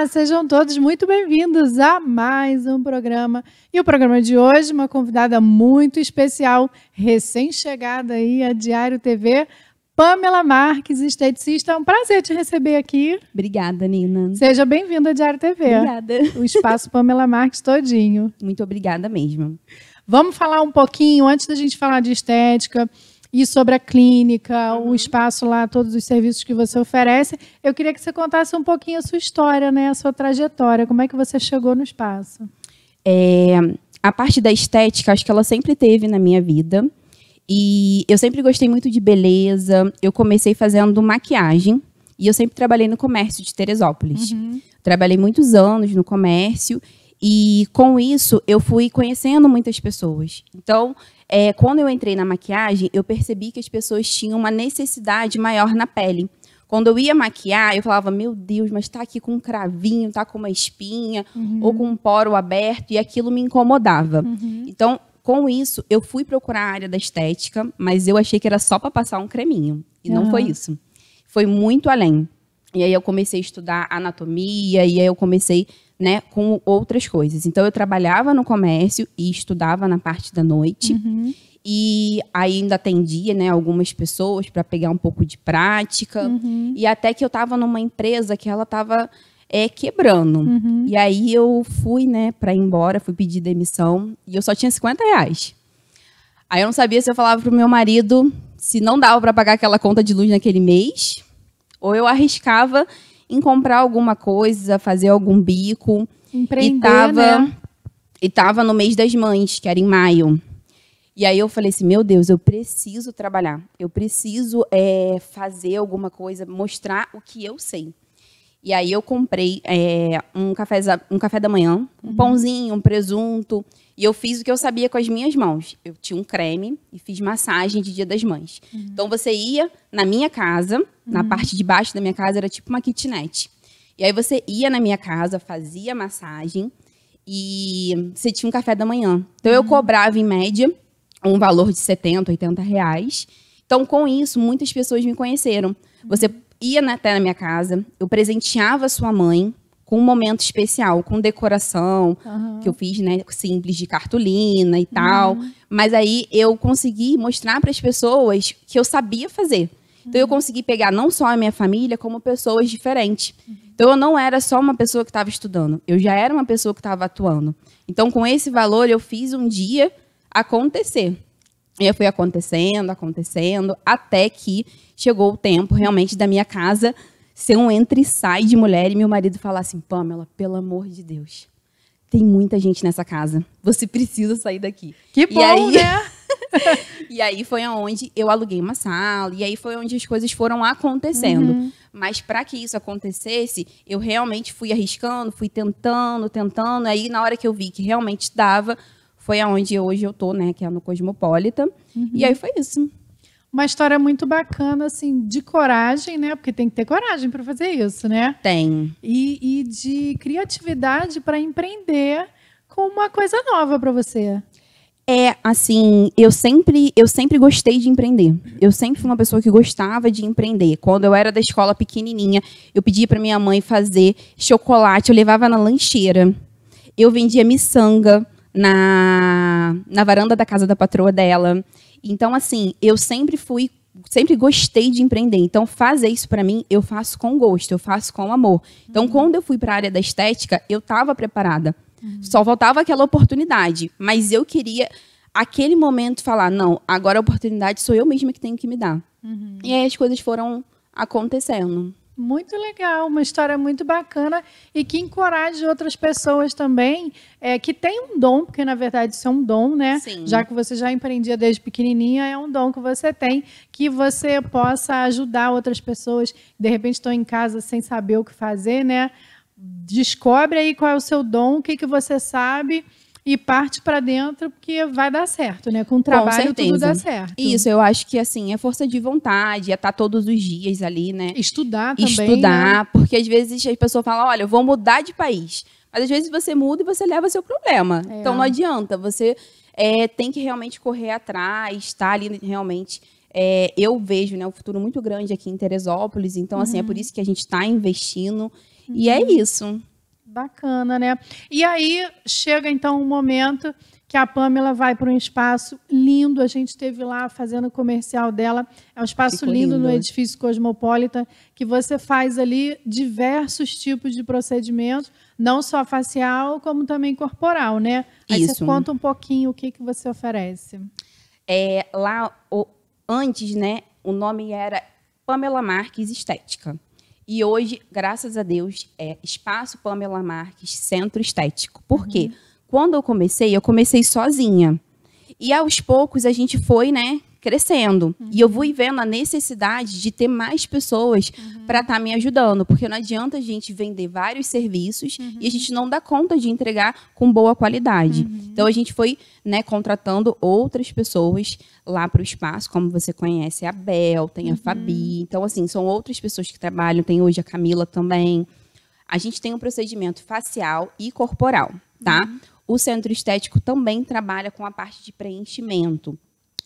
Olá, sejam todos muito bem-vindos a mais um programa. E o programa de hoje, uma convidada muito especial, recém-chegada aí a Diário TV, Pamela Marques, esteticista. É um prazer te receber aqui. Obrigada, Nina. Seja bem-vinda a Diário TV. Obrigada. O espaço Pamela Marques todinho. Muito obrigada mesmo. Vamos falar um pouquinho, antes da gente falar de estética, e sobre a clínica, uhum. o espaço lá, todos os serviços que você oferece. Eu queria que você contasse um pouquinho a sua história, né, a sua trajetória, como é que você chegou no espaço. É, a parte da estética, acho que ela sempre teve na minha vida. E eu sempre gostei muito de beleza. Eu comecei fazendo maquiagem e eu sempre trabalhei no comércio de Teresópolis. Uhum. Trabalhei muitos anos no comércio e com isso, eu fui conhecendo muitas pessoas. Então, é, quando eu entrei na maquiagem, eu percebi que as pessoas tinham uma necessidade maior na pele. Quando eu ia maquiar, eu falava, meu Deus, mas tá aqui com um cravinho, tá com uma espinha, uhum. ou com um poro aberto, e aquilo me incomodava. Uhum. Então, com isso, eu fui procurar a área da estética, mas eu achei que era só para passar um creminho. E uhum. não foi ah. isso. Foi muito além. E aí eu comecei a estudar anatomia, e aí eu comecei né, com outras coisas. Então eu trabalhava no comércio e estudava na parte da noite. Uhum. E ainda atendia né, algumas pessoas para pegar um pouco de prática. Uhum. E até que eu estava numa empresa que ela estava é, quebrando. Uhum. E aí eu fui né, para ir embora, fui pedir demissão. E eu só tinha 50 reais. Aí eu não sabia se eu falava para o meu marido se não dava para pagar aquela conta de luz naquele mês. Ou eu arriscava em comprar alguma coisa, fazer algum bico. Empreender, e tava, né? E tava no mês das mães, que era em maio. E aí eu falei assim, meu Deus, eu preciso trabalhar. Eu preciso é, fazer alguma coisa, mostrar o que eu sei. E aí eu comprei é, um, café, um café da manhã, um uhum. pãozinho, um presunto. E eu fiz o que eu sabia com as minhas mãos. Eu tinha um creme e fiz massagem de Dia das Mães. Uhum. Então você ia na minha casa, uhum. na parte de baixo da minha casa era tipo uma kitnet. E aí você ia na minha casa, fazia massagem e você tinha um café da manhã. Então eu uhum. cobrava em média um valor de 70, 80 reais. Então com isso muitas pessoas me conheceram. Você uhum ia até na minha casa, eu presenteava sua mãe com um momento especial, com decoração uhum. que eu fiz, né, simples de cartolina e tal. Uhum. Mas aí eu consegui mostrar para as pessoas que eu sabia fazer. Então uhum. eu consegui pegar não só a minha família, como pessoas diferentes. Uhum. Então eu não era só uma pessoa que estava estudando, eu já era uma pessoa que estava atuando. Então com esse valor eu fiz um dia acontecer. E foi acontecendo, acontecendo, até que chegou o tempo realmente da minha casa ser um entre e sai de mulher e meu marido falar assim: Pamela, pelo amor de Deus, tem muita gente nessa casa. Você precisa sair daqui. Que bom, e aí, né? e aí foi onde eu aluguei uma sala, e aí foi onde as coisas foram acontecendo. Uhum. Mas para que isso acontecesse, eu realmente fui arriscando, fui tentando, tentando. Aí na hora que eu vi que realmente dava, foi aonde hoje eu tô, né? Que é no Cosmopolita, Uhum. E aí foi isso. Uma história muito bacana, assim, de coragem, né? Porque tem que ter coragem para fazer isso, né? Tem. E, e de criatividade para empreender com uma coisa nova para você. É, assim, eu sempre, eu sempre gostei de empreender. Eu sempre fui uma pessoa que gostava de empreender. Quando eu era da escola pequenininha, eu pedia para minha mãe fazer chocolate, eu levava na lancheira. Eu vendia miçanga na, na varanda da casa da patroa dela. Então, assim, eu sempre fui sempre gostei de empreender. Então, fazer isso para mim, eu faço com gosto, eu faço com amor. Então, uhum. quando eu fui para a área da estética, eu estava preparada. Uhum. Só voltava aquela oportunidade, mas eu queria aquele momento falar, não, agora a oportunidade sou eu mesma que tenho que me dar. Uhum. E aí as coisas foram acontecendo. Muito legal, uma história muito bacana e que encoraje outras pessoas também é, que têm um dom, porque na verdade isso é um dom, né? Sim. Já que você já empreendia desde pequenininha, é um dom que você tem, que você possa ajudar outras pessoas de repente estão em casa sem saber o que fazer, né? Descobre aí qual é o seu dom, o que, que você sabe e parte para dentro porque vai dar certo, né? Com o trabalho Com tudo dá certo. Isso, eu acho que assim, é força de vontade, é estar tá todos os dias ali, né? Estudar também. Estudar, né? porque às vezes as pessoas falam, olha, eu vou mudar de país. Mas às vezes você muda e você leva seu problema. É. Então não adianta, você é, tem que realmente correr atrás, estar tá ali realmente. É, eu vejo né, um futuro muito grande aqui em Teresópolis, então uhum. assim, é por uhum. isso que a gente está investindo. Uhum. E é uhum. isso. Bacana, né? E aí chega então um momento que a Pamela vai para um espaço lindo. A gente teve lá fazendo o comercial dela. É um espaço lindo, lindo no edifício Cosmopolitan, que você faz ali diversos tipos de procedimentos, não só facial, como também corporal, né? Aí Isso. você conta um pouquinho o que, que você oferece. É, lá, o, antes, né, o nome era Pamela Marques Estética. E hoje, graças a Deus, é Espaço Pamela Marques Centro Estético. Por uhum. quê? Quando eu comecei, eu comecei sozinha. E aos poucos a gente foi, né, crescendo. Uhum. E eu vou uhum. vendo a necessidade de ter mais pessoas uhum. para estar tá me ajudando, porque não adianta a gente vender vários serviços uhum. e a uhum. gente não dá conta de entregar com boa qualidade. Uhum. Então a gente foi, né, contratando outras pessoas lá para o espaço, como você conhece a Bel, tem a Fabi. Então assim, são outras pessoas que trabalham, tem hoje a Camila também. A gente tem um procedimento facial e corporal, tá? O centro estético também trabalha com a parte de preenchimento.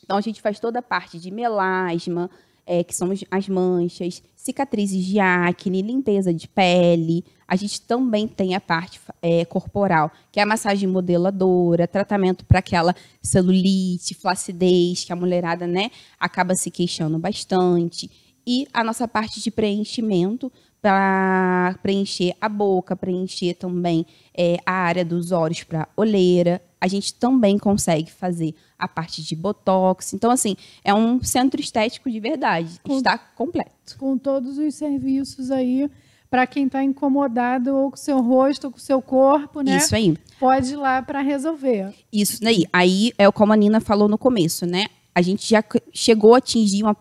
Então, a gente faz toda a parte de melasma, é, que são as manchas, cicatrizes de acne, limpeza de pele. A gente também tem a parte é, corporal, que é a massagem modeladora, tratamento para aquela celulite, flacidez, que a mulherada né, acaba se queixando bastante. E a nossa parte de preenchimento, para preencher a boca, preencher também é, a área dos olhos para olheira, a gente também consegue fazer a parte de botox. Então, assim, é um centro estético de verdade. Com, está completo. Com todos os serviços aí para quem está incomodado ou com seu rosto, ou com seu corpo, né? Isso aí. Pode ir lá para resolver. Isso daí. Aí é como a Nina falou no começo, né? A gente já chegou a atingir uma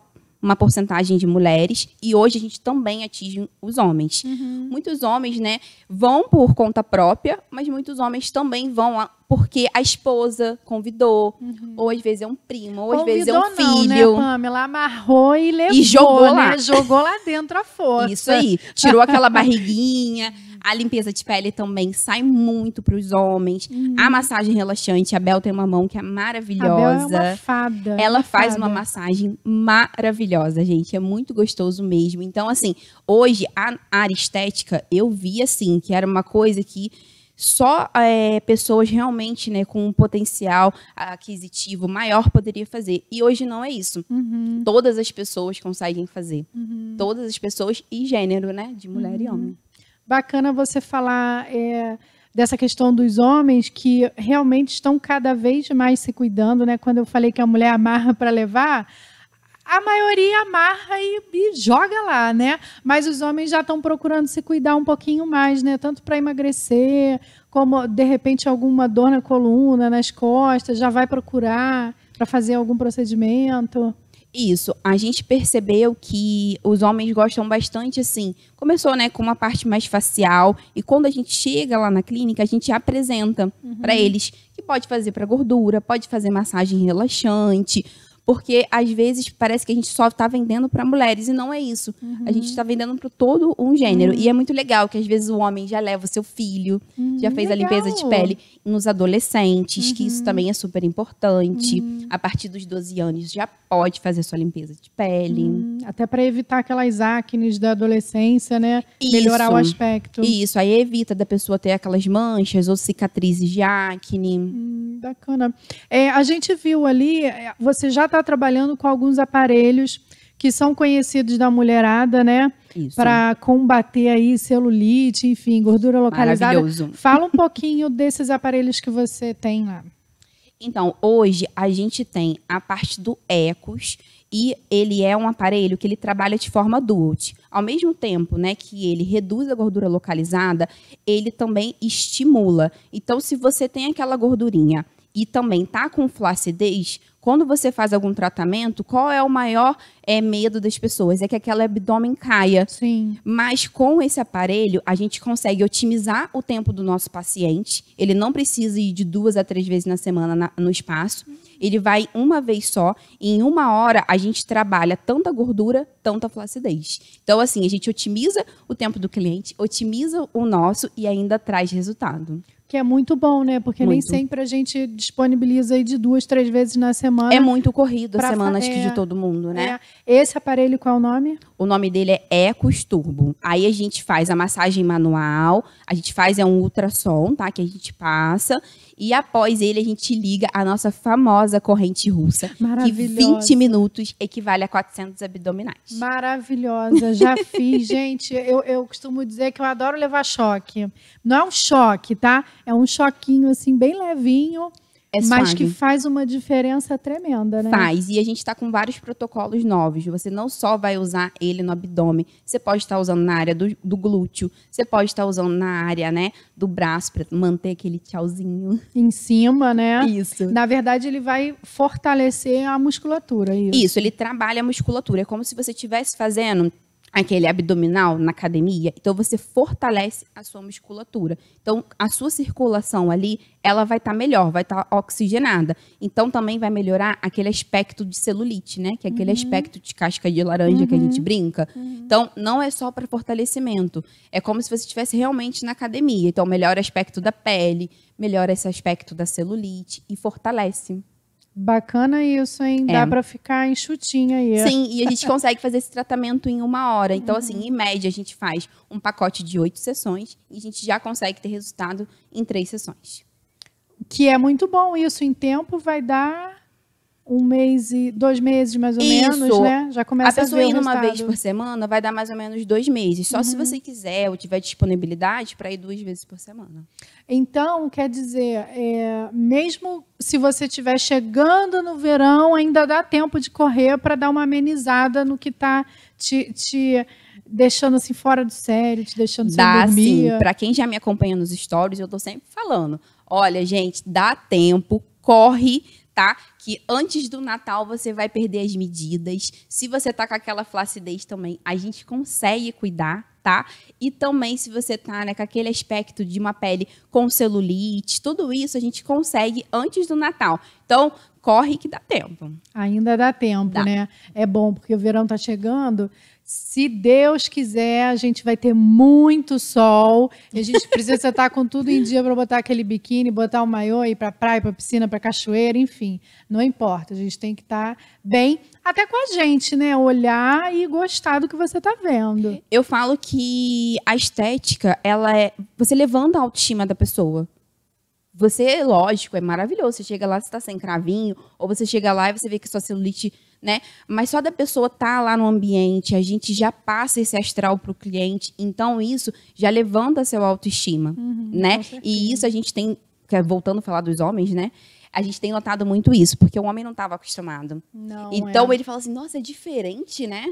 uma porcentagem de mulheres e hoje a gente também atinge os homens. Uhum. Muitos homens, né, vão por conta própria, mas muitos homens também vão a, porque a esposa convidou, uhum. ou às vezes é um primo, ou às convidou, vezes é um filho. Não, né, Pamela amarrou e levou, e jogou né? lá, jogou lá dentro a força. Isso aí, tirou aquela barriguinha. A limpeza de pele também sai muito para os homens. Uhum. A massagem relaxante, a Bel tem uma mão que é maravilhosa. A Bel é uma fada. É Ela uma faz fada. uma massagem maravilhosa, gente. É muito gostoso mesmo. Então, assim, hoje a área estética eu vi assim que era uma coisa que só é, pessoas realmente né, com um potencial aquisitivo maior poderia fazer. E hoje não é isso. Uhum. Todas as pessoas conseguem fazer. Uhum. Todas as pessoas e gênero, né? De mulher uhum. e homem bacana você falar é, dessa questão dos homens que realmente estão cada vez mais se cuidando, né? Quando eu falei que a mulher amarra para levar, a maioria amarra e, e, joga lá, né? Mas os homens já estão procurando se cuidar um pouquinho mais, né? Tanto para emagrecer, como de repente alguma dor na coluna, nas costas, já vai procurar para fazer algum procedimento. Isso, a gente percebeu que os homens gostam bastante assim. Começou, né, com uma parte mais facial e quando a gente chega lá na clínica, a gente apresenta uhum. para eles que pode fazer para gordura, pode fazer massagem relaxante, porque às vezes parece que a gente só está vendendo para mulheres e não é isso. Uhum. A gente está uhum. vendendo para todo um gênero. Uhum. E é muito legal que às vezes o homem já leva o seu filho, uhum, já fez legal. a limpeza de pele nos adolescentes, que isso uhum. também é super importante. Uhum. A partir dos 12 anos já pode fazer sua limpeza de pele. Hum, até para evitar aquelas acnes da adolescência, né? Isso. Melhorar o aspecto. Isso, aí evita da pessoa ter aquelas manchas ou cicatrizes de acne. Hum. Bacana. É, a gente viu ali, é, você já está trabalhando com alguns aparelhos que são conhecidos da mulherada, né? Para combater aí celulite, enfim, gordura localizada. maravilhoso Fala um pouquinho desses aparelhos que você tem lá. Então, hoje a gente tem a parte do Ecos e ele é um aparelho que ele trabalha de forma dual. Ao mesmo tempo, né, que ele reduz a gordura localizada, ele também estimula. Então, se você tem aquela gordurinha e também tá com flacidez, quando você faz algum tratamento, qual é o maior é, medo das pessoas? É que aquele abdômen caia. Sim. Mas com esse aparelho, a gente consegue otimizar o tempo do nosso paciente. Ele não precisa ir de duas a três vezes na semana na, no espaço. Ele vai uma vez só. em uma hora, a gente trabalha tanta gordura, tanta flacidez. Então, assim, a gente otimiza o tempo do cliente, otimiza o nosso e ainda traz resultado. Que é muito bom, né? Porque muito. nem sempre a gente disponibiliza aí de duas, três vezes na semana. É muito corrido as semanas que de é. todo mundo, né? É. Esse aparelho, qual é o nome? O nome dele é Ecos Turbo. Aí a gente faz a massagem manual, a gente faz é um ultrassom, tá? Que a gente passa. E após ele, a gente liga a nossa famosa corrente russa, que 20 minutos equivale a 400 abdominais. Maravilhosa, já fiz, gente. Eu, eu costumo dizer que eu adoro levar choque. Não é um choque, tá? É um choquinho assim, bem levinho é Mas que faz uma diferença tremenda, né? Faz. E a gente está com vários protocolos novos. Você não só vai usar ele no abdômen, você pode estar tá usando na área do, do glúteo, você pode estar tá usando na área, né, do braço para manter aquele tchauzinho. Em cima, né? Isso. Na verdade, ele vai fortalecer a musculatura. É isso, isso ele trabalha a musculatura. É como se você estivesse fazendo aquele abdominal na academia, então você fortalece a sua musculatura. Então a sua circulação ali, ela vai estar tá melhor, vai estar tá oxigenada. Então também vai melhorar aquele aspecto de celulite, né? Que é aquele uhum. aspecto de casca de laranja uhum. que a gente uhum. brinca. Uhum. Então não é só para fortalecimento, é como se você estivesse realmente na academia. Então melhora o aspecto da pele, melhora esse aspecto da celulite e fortalece. Bacana isso, hein? É. Dá para ficar enxutinha aí. Sim, e a gente consegue fazer esse tratamento em uma hora. Então, assim, uhum. assim, em média, a gente faz um pacote de oito sessões e a gente já consegue ter resultado em três sessões. Que é muito bom isso. Em tempo vai dar um mês e dois meses mais ou Isso. menos, né? Já começa a pessoa a ver indo uma vez por semana vai dar mais ou menos dois meses, só uhum. se você quiser ou tiver disponibilidade para ir duas vezes por semana. Então quer dizer, é, mesmo se você estiver chegando no verão, ainda dá tempo de correr para dar uma amenizada no que está te, te, deixando assim fora do sério, te deixando sem dormir. Dá Para quem já me acompanha nos stories, eu estou sempre falando. Olha, gente, dá tempo, corre, tá? Que antes do Natal você vai perder as medidas. Se você tá com aquela flacidez também, a gente consegue cuidar, tratar. Tá? E também se você tá né, com aquele aspecto de uma pele com celulite, tudo isso a gente consegue antes do Natal. Então, corre que dá tempo. Ainda dá tempo, dá. né? É bom porque o verão tá chegando. Se Deus quiser, a gente vai ter muito sol. A gente precisa estar com tudo em dia para botar aquele biquíni, botar o maiô, ir para praia, para piscina, para cachoeira, enfim. Não importa, a gente tem que estar tá bem, até com a gente, né? Olhar e gostar do que você está vendo. Eu falo que a estética, ela é, você levanta a autoestima da pessoa. Você, lógico, é maravilhoso. Você chega lá, você está sem cravinho, ou você chega lá e você vê que sua celulite né? Mas só da pessoa estar tá lá no ambiente, a gente já passa esse astral para o cliente, então isso já levanta seu autoestima, uhum, né? E isso a gente tem, é, voltando a falar dos homens, né? a gente tem notado muito isso, porque o homem não estava acostumado. Não, então é. ele fala assim, nossa, é diferente, né?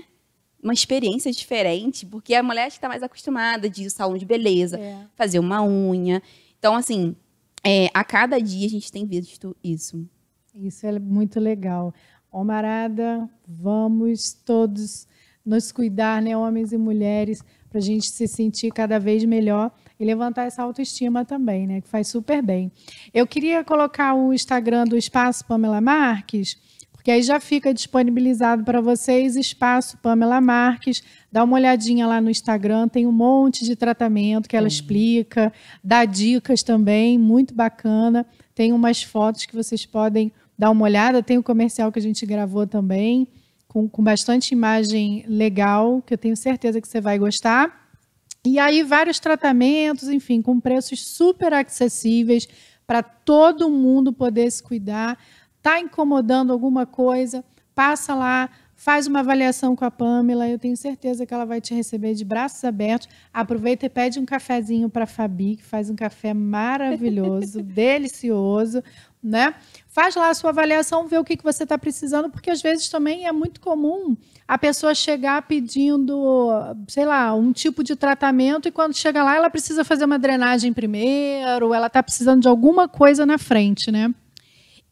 Uma experiência diferente, porque a mulher está mais acostumada de ir ao salão de beleza, é. fazer uma unha. Então, assim, é, a cada dia a gente tem visto isso. Isso é muito legal. Omarada, vamos todos nos cuidar, né, homens e mulheres, para a gente se sentir cada vez melhor e levantar essa autoestima também, né, que faz super bem. Eu queria colocar o Instagram do Espaço Pamela Marques, porque aí já fica disponibilizado para vocês Espaço Pamela Marques. Dá uma olhadinha lá no Instagram, tem um monte de tratamento que ela hum. explica, dá dicas também, muito bacana. Tem umas fotos que vocês podem dar uma olhada. Tem o comercial que a gente gravou também, com, com bastante imagem legal, que eu tenho certeza que você vai gostar. E aí, vários tratamentos, enfim, com preços super acessíveis para todo mundo poder se cuidar. Está incomodando alguma coisa? Passa lá, faz uma avaliação com a Pamela, eu tenho certeza que ela vai te receber de braços abertos. Aproveita e pede um cafezinho para a Fabi, que faz um café maravilhoso, delicioso né? Faz lá a sua avaliação, vê o que, que você está precisando, porque às vezes também é muito comum a pessoa chegar pedindo, sei lá, um tipo de tratamento e quando chega lá ela precisa fazer uma drenagem primeiro, ela está precisando de alguma coisa na frente, né?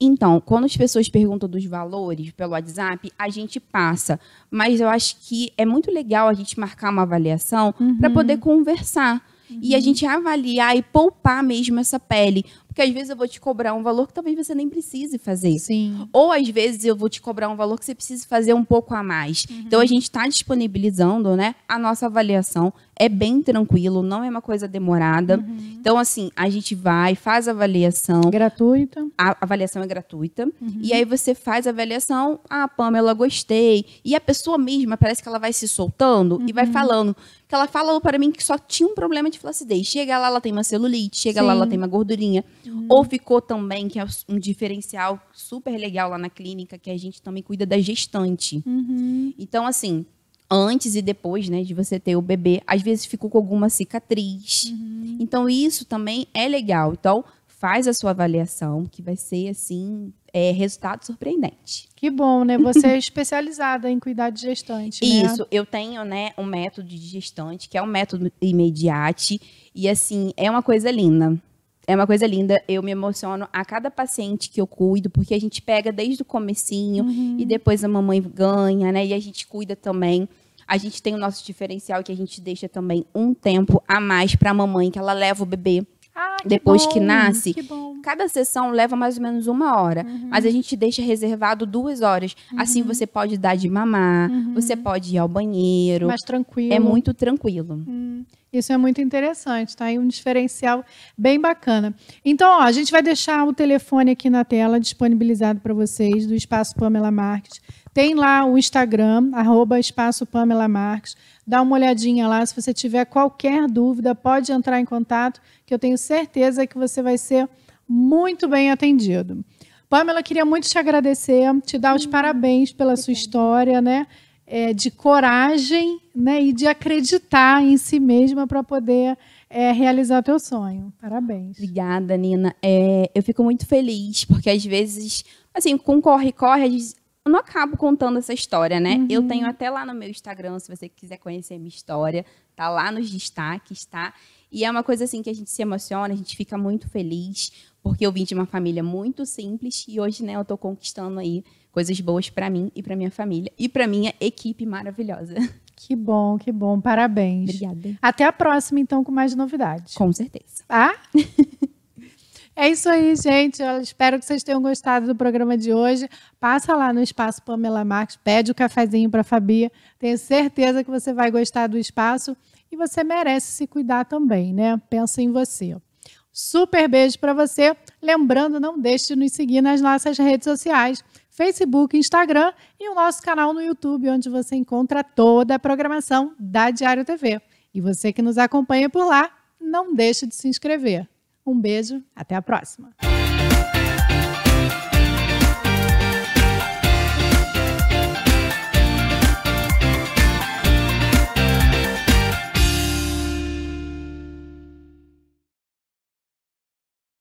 Então, quando as pessoas perguntam dos valores pelo WhatsApp, a gente passa. Mas eu acho que é muito legal a gente marcar uma avaliação uhum. para poder conversar. Uhum. E a uhum. gente avaliar e poupar mesmo essa pele. Porque às vezes eu vou te cobrar um valor que talvez você nem precise fazer. Sim. Ou às vezes eu vou te cobrar um valor que você precisa fazer um pouco a mais. Uhum. Então a gente está disponibilizando, né, a nossa avaliação é bem tranquilo, não é uma coisa demorada. Uhum. Então, assim, a gente vai, faz a avaliação. Gratuita. A avaliação é gratuita. Uhum. E aí você faz a avaliação, ah, Pamela, gostei. E a pessoa mesma parece que ela vai se soltando uhum. e vai uhum. falando. Que ela falou para mim que só tinha um problema de flacidez. Chega lá, ela tem uma celulite, chega Sim. lá, ela tem uma gordurinha. Uhum. Ou ficou também, que é um diferencial super legal lá na clínica, que a gente também cuida da gestante. Uhum. Então, assim, antes e depois, né, de você ter o bebê, às vezes ficou com alguma cicatriz. Uhum. Então, isso também é legal. Então, faz a sua avaliação, que vai ser assim, é, resultado surpreendente. Que bom, né? Você é especializada em cuidar de gestante. Né? Isso, eu tenho, né, um método de gestante, que é o um método imediate. E assim, é uma coisa linda. É uma coisa linda. Eu me emociono a cada paciente que eu cuido, porque a gente pega desde o comecinho uhum. e depois a mamãe ganha, né? E a gente cuida também. A gente tem o nosso diferencial que a gente deixa também um tempo a mais para a mamãe, que ela leva o bebê ah, depois que, bom, que nasce. Que cada sessão leva mais ou menos uma hora, uhum. mas a gente deixa reservado duas horas. Assim uhum. Assim você pode dar de mamar, uhum. você pode ir ao banheiro. Mais tranquilo. É muito tranquilo. Hum. Isso é muito interessante, tá? E um diferencial bem bacana. Então, ó, a gente vai deixar o telefone aqui na tela disponibilizado para vocês do Espaço Pamela Marques. Tem lá o Instagram, arroba Espaço Pamela Marques. Dá uma olhadinha lá. Se você tiver qualquer dúvida, pode entrar em contato, que eu tenho certeza que você vai ser muito bem atendido. Pamela, queria muito te agradecer, te dar os hum, parabéns pela sua história, né? é, de coragem né, e de acreditar em si mesma para poder é, realizar teu sonho. Parabéns. Obrigada, Nina. É, eu fico muito feliz, porque às vezes, assim, com corre-corre, eu não acabo contando essa história, né? Uhum. Eu tenho até lá no meu Instagram, se você quiser conhecer a minha história, tá lá nos destaques, tá? E é uma coisa assim que a gente se emociona, a gente fica muito feliz, porque eu vim de uma família muito simples e hoje, né, eu tô conquistando aí coisas boas para mim e para minha família e para minha equipe maravilhosa. Que bom, que bom. Parabéns. Obrigada. Até a próxima, então, com mais novidades. Com certeza. Tá? É isso aí, gente. Eu espero que vocês tenham gostado do programa de hoje. Passa lá no espaço Pamela Marques, pede o um cafezinho para a Fabia. Tenho certeza que você vai gostar do espaço e você merece se cuidar também, né? Pensa em você. Super beijo para você. Lembrando, não deixe de nos seguir nas nossas redes sociais. Facebook, Instagram e o nosso canal no YouTube, onde você encontra toda a programação da Diário TV. E você que nos acompanha por lá, não deixe de se inscrever. Um beijo, até a próxima!